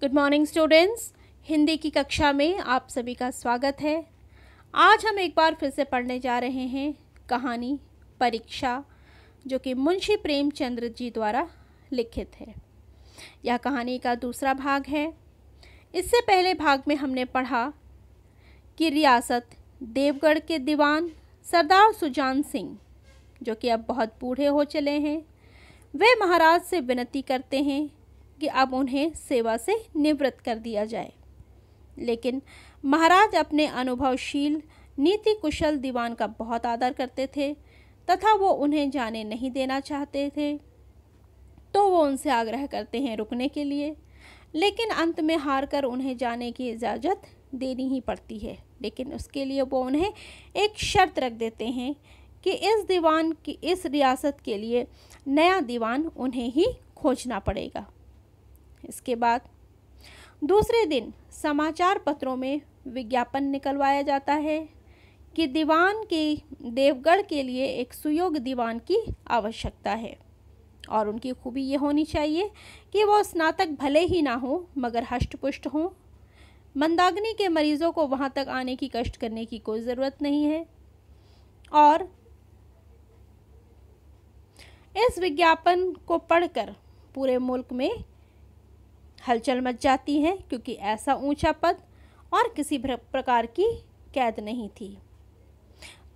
Good morning students Hindi की कक्षा में आप सभी का स्वागत है आज हम एक बार फिर से पढ़ने जा रहे हैं कहानी परीक्षा जो कि मुंशी प्रेमचंद्र जी द्वारा लिखित है यह कहानी का दूसरा भाग है इससे पहले भाग में हमने पढ़ा कि रियासत देवगढ़ के दीवान सरदार सुजान सिंह जो कि अब बहुत बूढ़े हो चले हैं वे महाराज से विनती करते हैं कि अब उन्हें सेवा से निवृत्त कर दिया जाए लेकिन महाराज अपने अनुभवशील नीति कुशल दीवान का बहुत आदर करते थे तथा वो उन्हें जाने नहीं देना चाहते थे तो वो उनसे आग्रह करते हैं रुकने के लिए लेकिन अंत में हार कर उन्हें जाने की इजाज़त देनी ही पड़ती है लेकिन उसके लिए वो उन्हें एक शर्त रख देते हैं कि इस दीवान की इस रियासत के लिए नया दीवान उन्हें ही खोजना पड़ेगा इसके बाद दूसरे दिन समाचार पत्रों में विज्ञापन निकलवाया जाता है कि दीवान के देवगढ़ के लिए एक सुयोग दीवान की आवश्यकता है और उनकी खूबी ये होनी चाहिए कि वो स्नातक भले ही ना हो मगर हष्टपुष्ट हों मंदाग्नि के मरीजों को वहाँ तक आने की कष्ट करने की कोई ज़रूरत नहीं है और इस विज्ञापन को पढ़कर पूरे मुल्क में हलचल मच जाती है क्योंकि ऐसा ऊंचा पद और किसी प्रकार की कैद नहीं थी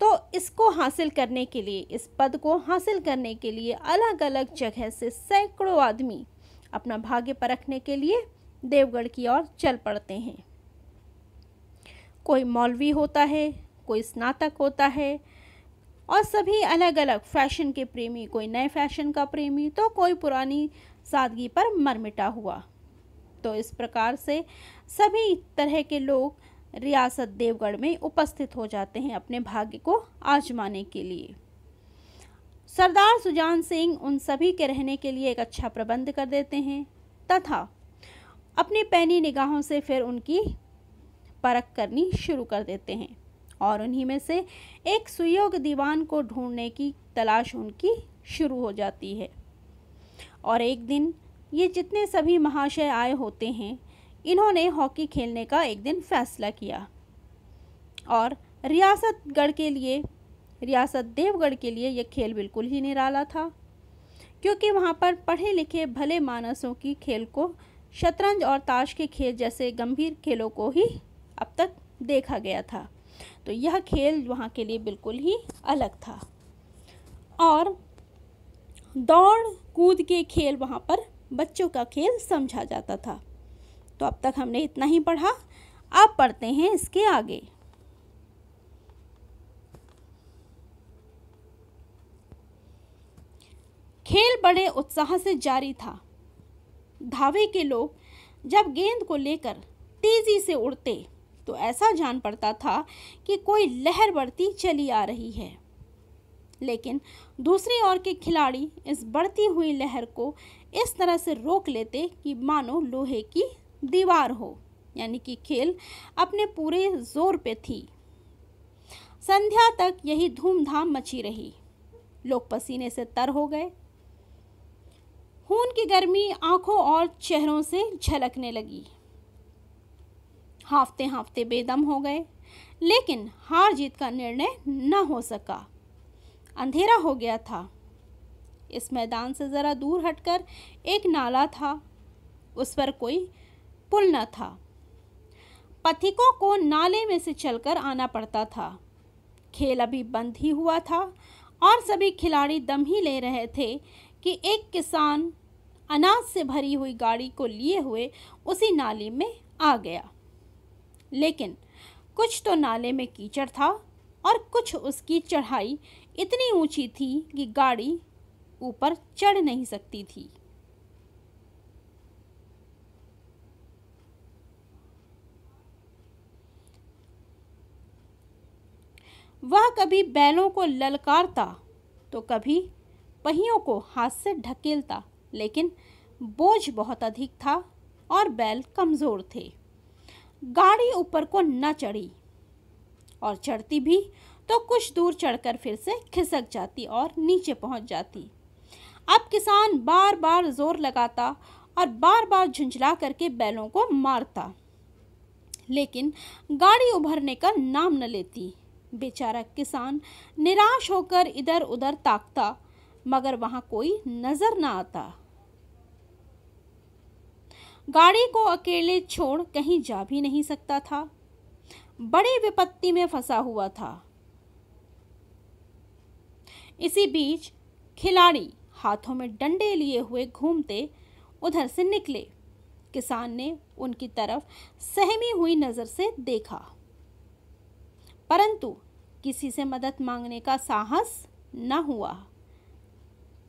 तो इसको हासिल करने के लिए इस पद को हासिल करने के लिए अलग अलग जगह से सैकड़ों आदमी अपना भाग्य परखने के लिए देवगढ़ की ओर चल पड़ते हैं कोई मौलवी होता है कोई स्नातक होता है और सभी अलग अलग फैशन के प्रेमी कोई नए फैशन का प्रेमी तो कोई पुरानी सादगी पर मरमिटा हुआ तो इस प्रकार से सभी तरह के लोग रियासत देवगढ़ में उपस्थित हो जाते हैं अपने भाग्य को आजमाने के लिए सरदार सुजान सिंह उन सभी के रहने के लिए एक अच्छा प्रबंध कर देते हैं तथा अपनी पैनी निगाहों से फिर उनकी परख करनी शुरू कर देते हैं और उन्हीं में से एक सुयोग दीवान को ढूंढने की तलाश उनकी शुरू हो जाती है और एक दिन ये जितने सभी महाशय आए होते हैं इन्होंने हॉकी खेलने का एक दिन फैसला किया और रियासतगढ़ के लिए रियासत देवगढ़ के लिए यह खेल बिल्कुल ही निराला था क्योंकि वहाँ पर पढ़े लिखे भले मानसों की खेल को शतरंज और ताश के खेल जैसे गंभीर खेलों को ही अब तक देखा गया था तो यह खेल वहाँ के लिए बिल्कुल ही अलग था और दौड़ कूद के खेल वहाँ पर बच्चों का खेल समझा जाता था तो अब तक हमने इतना ही पढ़ा अब पढ़ते हैं इसके आगे खेल बड़े उत्साह से जारी था धावे के लोग जब गेंद को लेकर तेजी से उड़ते तो ऐसा जान पड़ता था कि कोई लहर बढ़ती चली आ रही है लेकिन दूसरी ओर के खिलाड़ी इस बढ़ती हुई लहर को इस तरह से रोक लेते कि मानो लोहे की दीवार हो यानी कि खेल अपने पूरे जोर पे थी संध्या तक यही धूमधाम मची रही लोग पसीने से तर हो गए खून की गर्मी आंखों और चेहरों से झलकने लगी हाफते हाफते बेदम हो गए लेकिन हार जीत का निर्णय न हो सका अंधेरा हो गया था इस मैदान से ज़रा दूर हटकर एक नाला था उस पर कोई पुल न था पथिकों को नाले में से चलकर आना पड़ता था खेल अभी बंद ही हुआ था और सभी खिलाड़ी दम ही ले रहे थे कि एक किसान अनाज से भरी हुई गाड़ी को लिए हुए उसी नाली में आ गया लेकिन कुछ तो नाले में कीचड़ था और कुछ उसकी चढ़ाई इतनी ऊंची थी कि गाड़ी ऊपर चढ़ नहीं सकती थी वह कभी बैलों को ललकारता तो कभी पहियों को हाथ से ढकेलता लेकिन बोझ बहुत अधिक था और बैल कमज़ोर थे गाड़ी ऊपर को न चढ़ी और चढ़ती भी तो कुछ दूर चढ़कर फिर से खिसक जाती और नीचे पहुंच जाती अब किसान बार बार जोर लगाता और बार बार झुंझला करके बैलों को मारता लेकिन गाड़ी उभरने का नाम न लेती बेचारा किसान निराश होकर इधर उधर ताकता मगर वहां कोई नजर ना आता गाड़ी को अकेले छोड़ कहीं जा भी नहीं सकता था बड़ी विपत्ति में फंसा हुआ था इसी बीच खिलाड़ी हाथों में डंडे लिए हुए घूमते उधर से निकले किसान ने उनकी तरफ सहमी हुई नज़र से देखा परंतु किसी से मदद मांगने का साहस न हुआ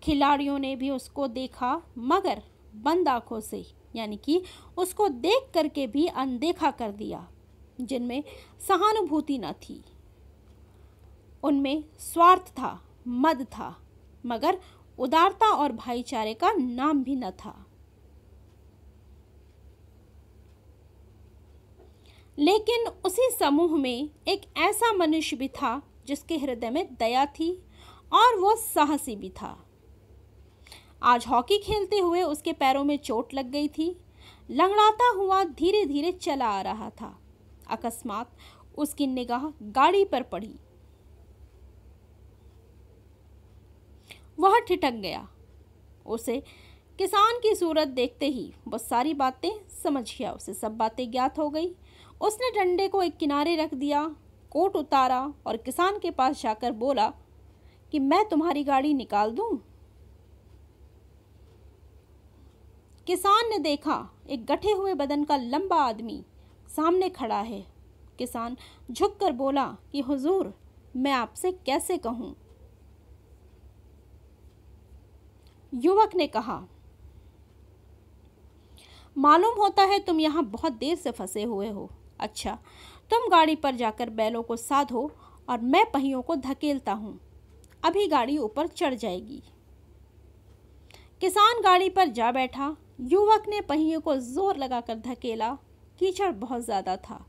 खिलाड़ियों ने भी उसको देखा मगर बंद आंखों से यानी कि उसको देख करके भी अनदेखा कर दिया जिनमें सहानुभूति न थी उनमें स्वार्थ था मद था मगर उदारता और भाईचारे का नाम भी न था लेकिन उसी समूह में एक ऐसा मनुष्य भी था जिसके हृदय में दया थी और वो साहसी भी था आज हॉकी खेलते हुए उसके पैरों में चोट लग गई थी लंगड़ाता हुआ धीरे धीरे चला आ रहा था अकस्मात उसकी निगाह गाड़ी पर पड़ी वह ठिठक गया उसे किसान की सूरत देखते ही वो सारी बातें समझ गया उसे सब बातें ज्ञात हो गई उसने डंडे को एक किनारे रख दिया कोट उतारा और किसान के पास जाकर बोला कि मैं तुम्हारी गाड़ी निकाल दूं? किसान ने देखा एक गठे हुए बदन का लंबा आदमी सामने खड़ा है किसान झुककर बोला कि हुजूर मैं आपसे कैसे कहूँ युवक ने कहा मालूम होता है तुम यहाँ बहुत देर से फंसे हुए हो अच्छा तुम गाड़ी पर जाकर बैलों को साधो और मैं पहियों को धकेलता हूँ अभी गाड़ी ऊपर चढ़ जाएगी किसान गाड़ी पर जा बैठा युवक ने पहियों को जोर लगाकर धकेला कीचड़ बहुत ज़्यादा था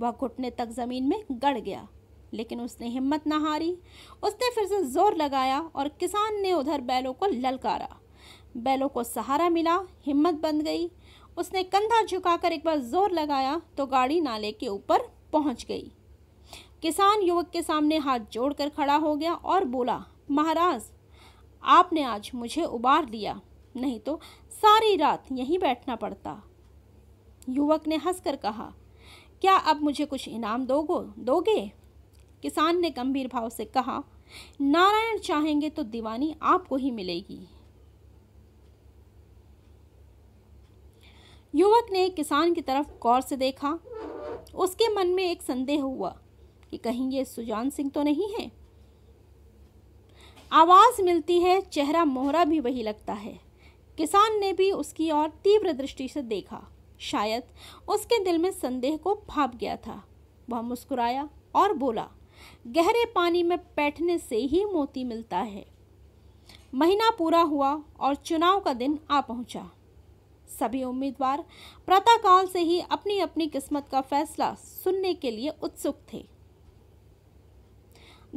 वह घुटने तक ज़मीन में गड़ गया लेकिन उसने हिम्मत ना हारी उसने फिर से जोर लगाया और किसान ने उधर बैलों को ललकारा बैलों को सहारा मिला हिम्मत बन गई उसने कंधा झुकाकर एक बार जोर लगाया तो गाड़ी नाले के ऊपर पहुंच गई किसान युवक के सामने हाथ जोड़कर खड़ा हो गया और बोला महाराज आपने आज मुझे उबार लिया नहीं तो सारी रात यहीं बैठना पड़ता युवक ने हंसकर कहा क्या अब मुझे कुछ इनाम दोगो दोगे किसान ने गंभीर भाव से कहा नारायण चाहेंगे तो दीवानी आपको ही मिलेगी युवक ने किसान की तरफ गौर से देखा उसके मन में एक संदेह हुआ कि कहीं ये सुजान सिंह तो नहीं है आवाज मिलती है चेहरा मोहरा भी वही लगता है किसान ने भी उसकी ओर तीव्र दृष्टि से देखा शायद उसके दिल में संदेह को भाप गया था वह मुस्कुराया और बोला गहरे पानी में बैठने से ही मोती मिलता है महीना पूरा हुआ और चुनाव का दिन आ पहुंचा सभी उम्मीदवार प्रातःकाल से ही अपनी अपनी किस्मत का फैसला सुनने के लिए उत्सुक थे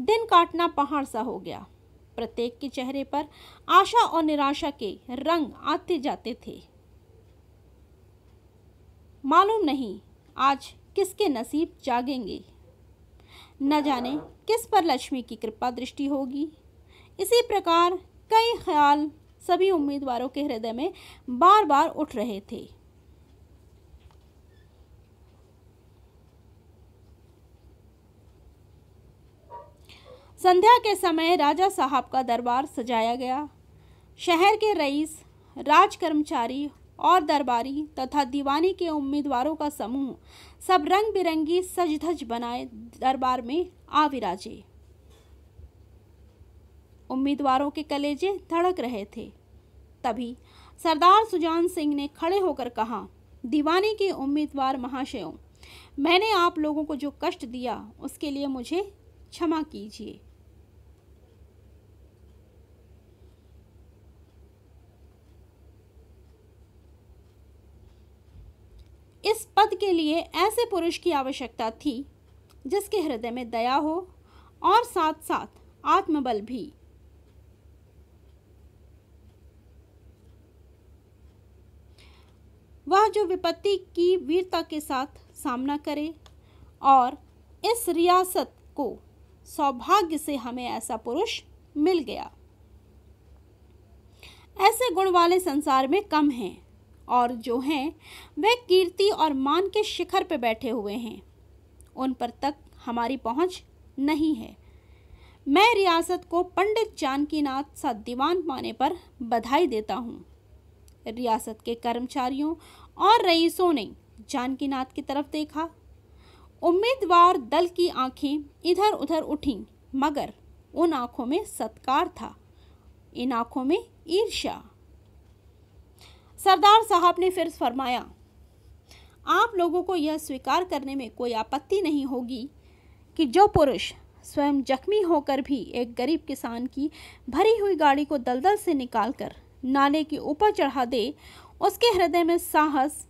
दिन काटना पहाड़ सा हो गया प्रत्येक के चेहरे पर आशा और निराशा के रंग आते जाते थे मालूम नहीं आज किसके नसीब जागेंगे न जाने किस पर लक्ष्मी की कृपा दृष्टि होगी इसी प्रकार कई ख्याल सभी उम्मीदवारों के हृदय में बार बार उठ रहे थे संध्या के समय राजा साहब का दरबार सजाया गया शहर के रईस राज कर्मचारी और दरबारी तथा दीवानी के उम्मीदवारों का समूह सब रंग बिरंगी सज धज बनाए दरबार में आ विराजे उम्मीदवारों के कलेजे धड़क रहे थे तभी सरदार सुजान सिंह ने खड़े होकर कहा दीवानी के उम्मीदवार महाशयों मैंने आप लोगों को जो कष्ट दिया उसके लिए मुझे क्षमा कीजिए इस पद के लिए ऐसे पुरुष की आवश्यकता थी जिसके हृदय में दया हो और साथ साथ आत्मबल भी वह जो विपत्ति की वीरता के साथ सामना करे और इस रियासत को सौभाग्य से हमें ऐसा पुरुष मिल गया ऐसे गुण वाले संसार में कम हैं और जो हैं वह कीर्ति और मान के शिखर पर बैठे हुए हैं उन पर तक हमारी पहुंच नहीं है मैं रियासत को पंडित जानकीनाथ सा दीवान पाने पर बधाई देता हूँ रियासत के कर्मचारियों और रईसों ने जानकीनाथ की तरफ देखा उम्मीदवार दल की आंखें इधर उधर उठीं मगर उन आंखों में सत्कार था इन आंखों में ईर्ष्या सरदार साहब ने फिर फरमाया आप लोगों को यह स्वीकार करने में कोई आपत्ति नहीं होगी कि जो पुरुष स्वयं जख्मी होकर भी एक गरीब किसान की भरी हुई गाड़ी को दलदल से निकालकर नाले के ऊपर चढ़ा दे उसके हृदय में साहस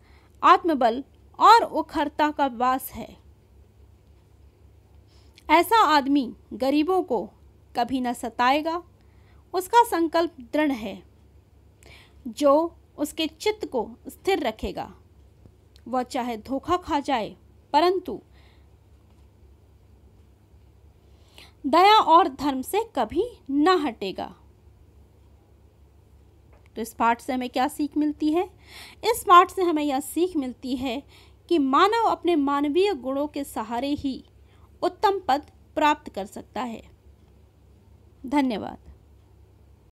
आत्मबल और उखरता का वास है ऐसा आदमी गरीबों को कभी न सताएगा उसका संकल्प दृढ़ है जो उसके चित्त को स्थिर रखेगा वह चाहे धोखा खा जाए परंतु दया और धर्म से कभी ना हटेगा तो इस पाठ से हमें क्या सीख मिलती है इस पाठ से हमें यह सीख मिलती है कि मानव अपने मानवीय गुणों के सहारे ही उत्तम पद प्राप्त कर सकता है धन्यवाद